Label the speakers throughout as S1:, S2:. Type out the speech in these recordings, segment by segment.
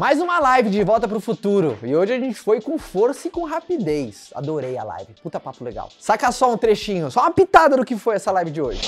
S1: Mais uma live de Volta pro Futuro. E hoje a gente foi com força e com rapidez. Adorei a live. Puta papo legal. Saca só um trechinho, só uma pitada do que foi essa live de hoje.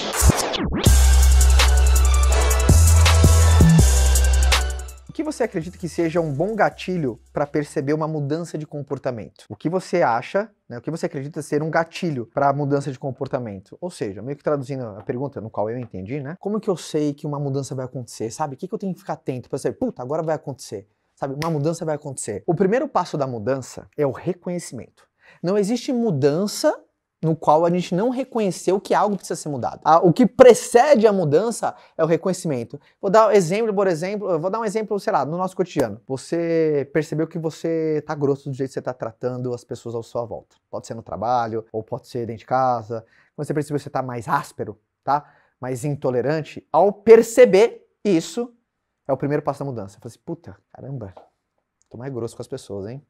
S1: O que você acredita que seja um bom gatilho para perceber uma mudança de comportamento? O que você acha né? o que você acredita ser um gatilho para a mudança de comportamento? Ou seja, meio que traduzindo a pergunta no qual eu entendi, né? Como que eu sei que uma mudança vai acontecer? Sabe? O que, que eu tenho que ficar atento para saber? Puta, agora vai acontecer sabe? Uma mudança vai acontecer. O primeiro passo da mudança é o reconhecimento. Não existe mudança no qual a gente não reconheceu que algo precisa ser mudado. O que precede a mudança é o reconhecimento. Vou dar um exemplo, por exemplo, vou dar um exemplo, sei lá, no nosso cotidiano. Você percebeu que você tá grosso do jeito que você tá tratando as pessoas à sua volta. Pode ser no trabalho, ou pode ser dentro de casa. Quando você percebeu que você tá mais áspero, tá? Mais intolerante, ao perceber isso, é o primeiro passo da mudança. Eu falei assim, puta, caramba, tô mais grosso com as pessoas, hein?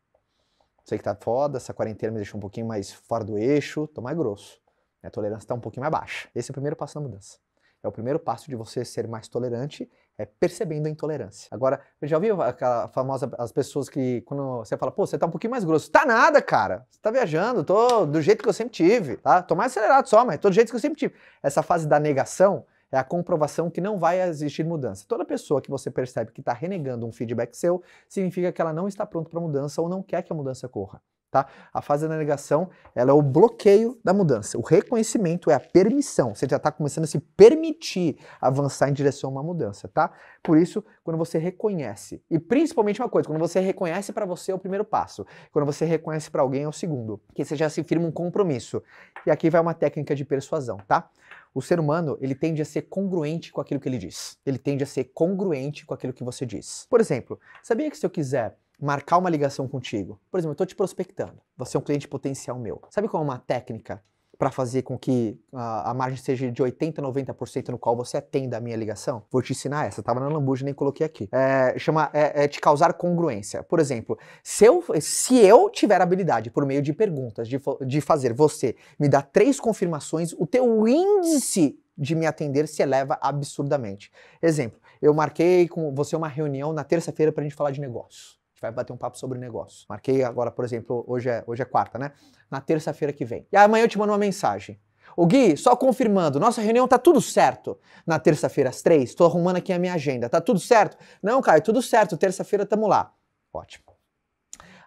S1: Sei que tá foda, essa quarentena me deixou um pouquinho mais fora do eixo, tô mais grosso. Minha né? tolerância tá um pouquinho mais baixa. Esse é o primeiro passo da mudança. É o primeiro passo de você ser mais tolerante, é percebendo a intolerância. Agora, eu já ouviu aquela famosa, as pessoas que, quando você fala, pô, você tá um pouquinho mais grosso. Tá nada, cara. Você tá viajando, tô do jeito que eu sempre tive, tá? Tô mais acelerado só, mas tô do jeito que eu sempre tive. Essa fase da negação é a comprovação que não vai existir mudança. Toda pessoa que você percebe que está renegando um feedback seu, significa que ela não está pronta para mudança ou não quer que a mudança ocorra. Tá? A fase da negação ela é o bloqueio da mudança. O reconhecimento é a permissão. Você já está começando a se permitir avançar em direção a uma mudança, tá? Por isso, quando você reconhece, e principalmente uma coisa, quando você reconhece para você é o primeiro passo, quando você reconhece para alguém é o segundo, que você já se firma um compromisso. E aqui vai uma técnica de persuasão, tá? O ser humano, ele tende a ser congruente com aquilo que ele diz. Ele tende a ser congruente com aquilo que você diz. Por exemplo, sabia que se eu quiser marcar uma ligação contigo, por exemplo, eu estou te prospectando, você é um cliente potencial meu. Sabe qual é uma técnica para fazer com que a, a, margem seja de 80% a 90% no qual você atenda a minha ligação? Vou te ensinar essa, tava na lambuja nem coloquei aqui. É, chama é, é de causar congruência. Por exemplo, se eu, se eu tiver habilidade por meio de perguntas de, de fazer você me dar três confirmações, o teu índice de me atender se eleva absurdamente. Exemplo, eu marquei com você uma reunião na terça-feira para a gente falar de negócios vai bater um papo sobre o negócio. Marquei agora, por exemplo, hoje é, hoje é quarta, né? Na terça-feira que vem. E amanhã eu te mando uma mensagem. O Gui, só confirmando, nossa reunião tá tudo certo. Na terça-feira às três, tô arrumando aqui a minha agenda. Tá tudo certo? Não, Caio, tudo certo. Terça-feira tamo lá. Ótimo.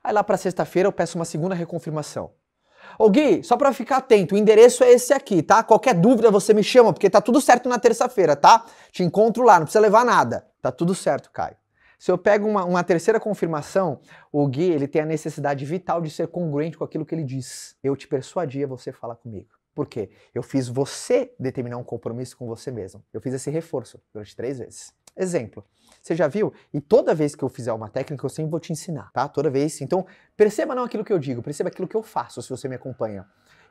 S1: Aí lá para sexta-feira eu peço uma segunda reconfirmação. Ô Gui, só para ficar atento, o endereço é esse aqui, tá? Qualquer dúvida você me chama, porque tá tudo certo na terça-feira, tá? Te encontro lá, não precisa levar nada. Tá tudo certo, Caio. Se eu pego uma, uma, terceira confirmação, o Gui ele tem a necessidade vital de ser congruente com aquilo que ele diz. Eu te persuadi a você falar comigo. Por quê? Eu fiz você determinar um compromisso com você mesmo. Eu fiz esse reforço durante três vezes. Exemplo, você já viu? E toda vez que eu fizer uma técnica, eu sempre vou te ensinar, tá? Toda vez. Então, perceba não aquilo que eu digo, perceba aquilo que eu faço se você me acompanha.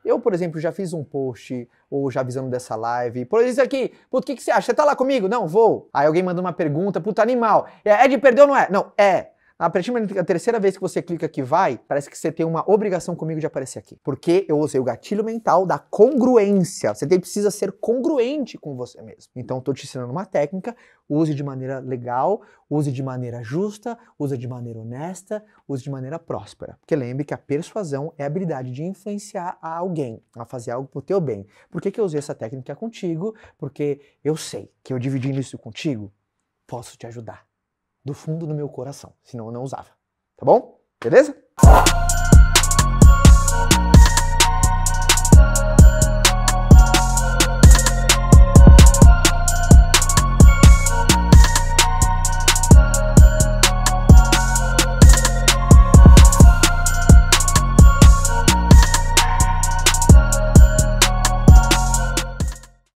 S1: Eu, por exemplo, já fiz um post ou já avisando dessa live. Por isso aqui, puto, o que, que você acha? Você tá lá comigo? Não, vou. Aí alguém manda uma pergunta, puta animal. É, é de perder ou não é? Não, é. A partir da terceira vez que você clica que vai, parece que você tem uma obrigação comigo de aparecer aqui. Porque eu usei o gatilho mental da congruência. Você tem, precisa ser congruente com você mesmo. Então, estou te ensinando uma técnica, use de maneira legal, use de maneira justa, use de maneira honesta, use de maneira próspera. Porque lembre que a persuasão é a habilidade de influenciar a alguém a fazer algo pro teu bem. Por que, que eu usei essa técnica contigo? Porque eu sei que eu dividindo isso contigo, posso te ajudar do fundo do meu coração, senão eu não usava. Tá bom? Beleza?